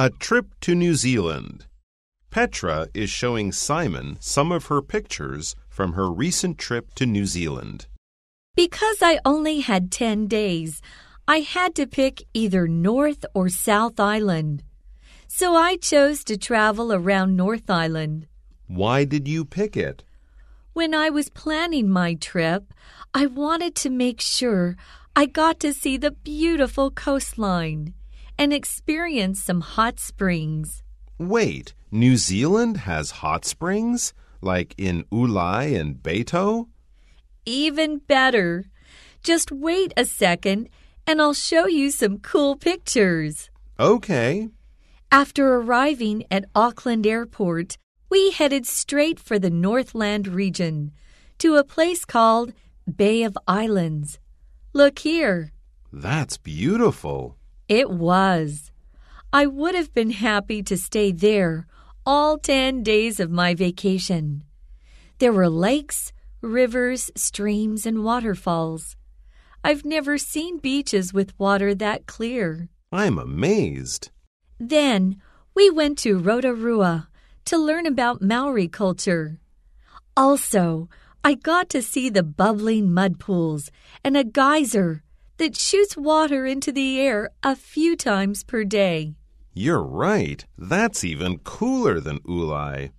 A trip to New Zealand. Petra is showing Simon some of her pictures from her recent trip to New Zealand. Because I only had 10 days, I had to pick either North or South Island. So I chose to travel around North Island. Why did you pick it? When I was planning my trip, I wanted to make sure I got to see the beautiful coastline and experience some hot springs. Wait, New Zealand has hot springs? Like in Ulai and Beto? Even better. Just wait a second and I'll show you some cool pictures. Okay. After arriving at Auckland Airport, we headed straight for the Northland region to a place called Bay of Islands. Look here. That's beautiful. It was. I would have been happy to stay there all 10 days of my vacation. There were lakes, rivers, streams, and waterfalls. I've never seen beaches with water that clear. I'm amazed. Then we went to Rotorua to learn about Maori culture. Also, I got to see the bubbling mud pools and a geyser that shoots water into the air a few times per day. You're right. That's even cooler than Ulai.